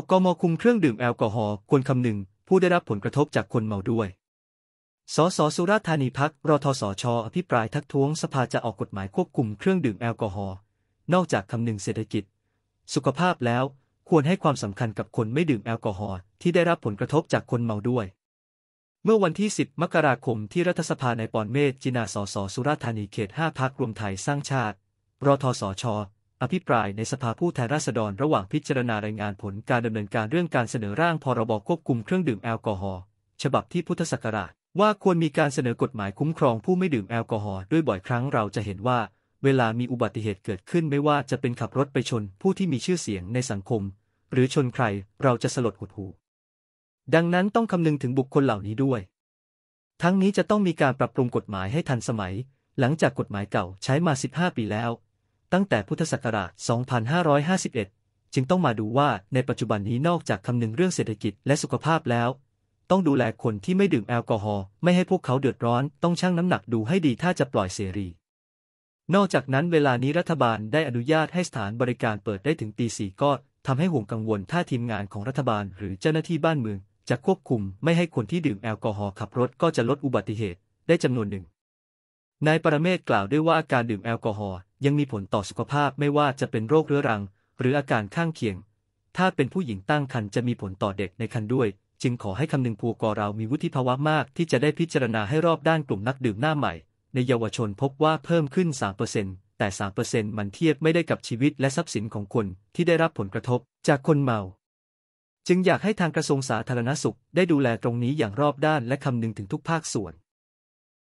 กกมคุมเครื่องดื่มแอลกอฮอล์ควรคำนึงผู้ได้รับผลกระทบจากคนเมาด้วย สสสุราษฎร์ธานีพักรทสชอภิปรายทักท้วงสภาจะออกกฎหมายควบคุมเครื่องดื่มแอลกอฮอล์นอกจากคำนึงเศรษฐกิจ สุขภาพแล้วควรให้ความสำคัญกับคนไม่ดื่มแอลกอฮอล์ที่ได้รับผลกระทบจากคนเมาด้วย เมื่อวันที่10มกราคมที่รัฐสภาในปอนเมธจินาสสสุราษฎร์ธานีเขต5พักรวมไทยสร้างชาติรทสชอภิปรายในสภาผู้แทนราษฎร ระหว่างพิจารณารายงานผล การดำเนินการเรื่องการเสนอร่างพรบควบคุมเครื่องดื่มแอลกอฮอล์ฉบับที่พุทธศักราชว่าควรมีการเสนอกฎหมายคุ้มครองผู้ไม่ดื่มแอลกอฮอล์ด้วยบ่อยครั้งเราจะเห็นว่า เวลามีอุบัติเหตุเกิดขึ้น ไม่ว่าจะเป็นขับรถไปชนผู้ที่มีชื่อเสียงในสังคม หรือชนใครเราจะสลดหดหูดังนั้นต้องคำนึงถึงบุคคลเหล่านี้ด้วย ทั้งนี้จะต้องมีการปรับปรุงกฎหมายให้ทันสมัย หลังจากกฎหมายเก่าใช้มา 15 ปีแล้วตั้งแต่พุทธศักราช 2551 จึงต้องมาดูว่า ในปัจจุบันนี้นอกจากคำนึงเรื่องเศรษฐกิจและสุขภาพแล้ว ต้องดูแลคนที่ไม่ดื่มแอลกอฮอล์ไม่ให้พวกเขาเดือดร้อน ต้องชั่งน้ำหนักดูให้ดีถ้าจะปล่อยเสรี นอกจากนั้นเวลานี้รัฐบาลได้อนุญาตให้สถานบริการเปิดได้ถึงตีสี่ก็ทำให้ห่วงกังวลถ้าทีมงานของรัฐบาล หรือเจ้าหน้าที่บ้านเมืองจะควบคุมไม่ให้คนที่ดื่มแอลกอฮอล์ขับรถก็จะลดอุบัติเหตุได้จำนวนหนึ่ง นายปรเมศกล่าวด้วยว่าอาการดื่มแอลกอฮอล์ยังมีผลต่อสุขภาพไม่ว่าจะเป็นโรคเรื้อรังหรืออาการข้างเคียง ถ้าเป็นผู้หญิงตั้งครรภ์จะมีผลต่อเด็กในครรภ์ด้วย จึงขอให้คำนึงผูก่อเรามีวุฒิภาวะมากที่จะได้พิจารณาให้รอบด้านกลุ่มนักดื่มหน้าใหม่ ในเยาวชนพบว่าเพิ่มขึ้น 3%แต่ 3%มันเทียบไม่ได้กับชีวิตและทรัพย์สินของคนที่ได้รับผลกระทบจากคนเมา จึงอยากให้ทางกระทรวงสาธารณสุขได้ดูแลตรงนี้อย่างรอบด้าน และคำนึงถึงทุกภาคส่วน